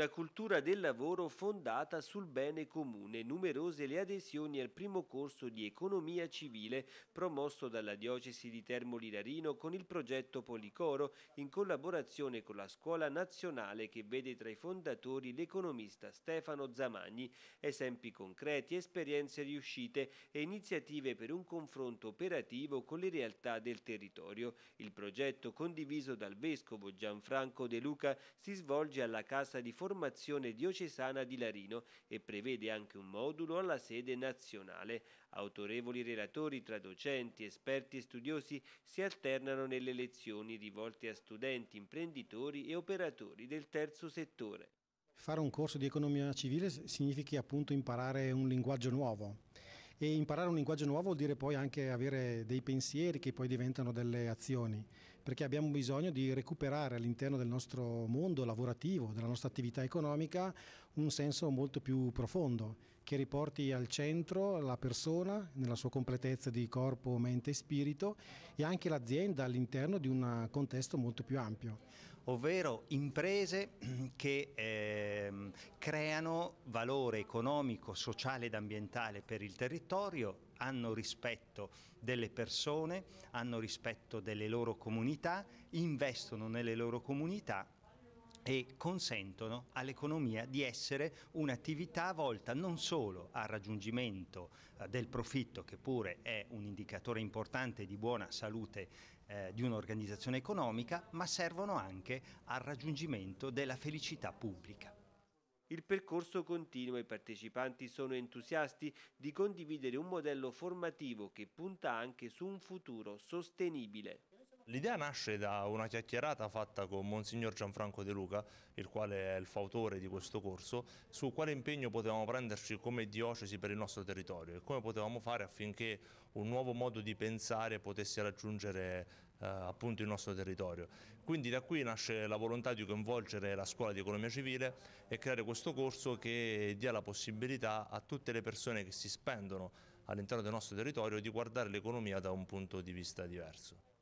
una cultura del lavoro fondata sul bene comune, numerose le adesioni al primo corso di economia civile promosso dalla diocesi di Termoli Larino con il progetto Policoro in collaborazione con la scuola nazionale che vede tra i fondatori l'economista Stefano Zamagni, esempi concreti, esperienze riuscite e iniziative per un confronto operativo con le realtà del territorio. Il progetto condiviso dal vescovo Gianfranco De Luca si svolge alla Casa di Formazione formazione diocesana di Larino e prevede anche un modulo alla sede nazionale. Autorevoli relatori tra docenti, esperti e studiosi si alternano nelle lezioni rivolte a studenti, imprenditori e operatori del terzo settore. Fare un corso di economia civile significa appunto imparare un linguaggio nuovo e imparare un linguaggio nuovo vuol dire poi anche avere dei pensieri che poi diventano delle azioni perché abbiamo bisogno di recuperare all'interno del nostro mondo lavorativo, della nostra attività economica, un senso molto più profondo, che riporti al centro la persona nella sua completezza di corpo, mente e spirito e anche l'azienda all'interno di un contesto molto più ampio. Ovvero imprese che... Eh ehm, creano valore economico, sociale ed ambientale per il territorio, hanno rispetto delle persone, hanno rispetto delle loro comunità, investono nelle loro comunità e consentono all'economia di essere un'attività volta non solo al raggiungimento eh, del profitto che pure è un indicatore importante di buona salute eh, di un'organizzazione economica ma servono anche al raggiungimento della felicità pubblica. Il percorso continua, i partecipanti sono entusiasti di condividere un modello formativo che punta anche su un futuro sostenibile. L'idea nasce da una chiacchierata fatta con Monsignor Gianfranco De Luca, il quale è il fautore di questo corso, su quale impegno potevamo prenderci come diocesi per il nostro territorio e come potevamo fare affinché un nuovo modo di pensare potesse raggiungere eh, appunto il nostro territorio. Quindi da qui nasce la volontà di coinvolgere la scuola di economia civile e creare questo corso che dia la possibilità a tutte le persone che si spendono all'interno del nostro territorio di guardare l'economia da un punto di vista diverso.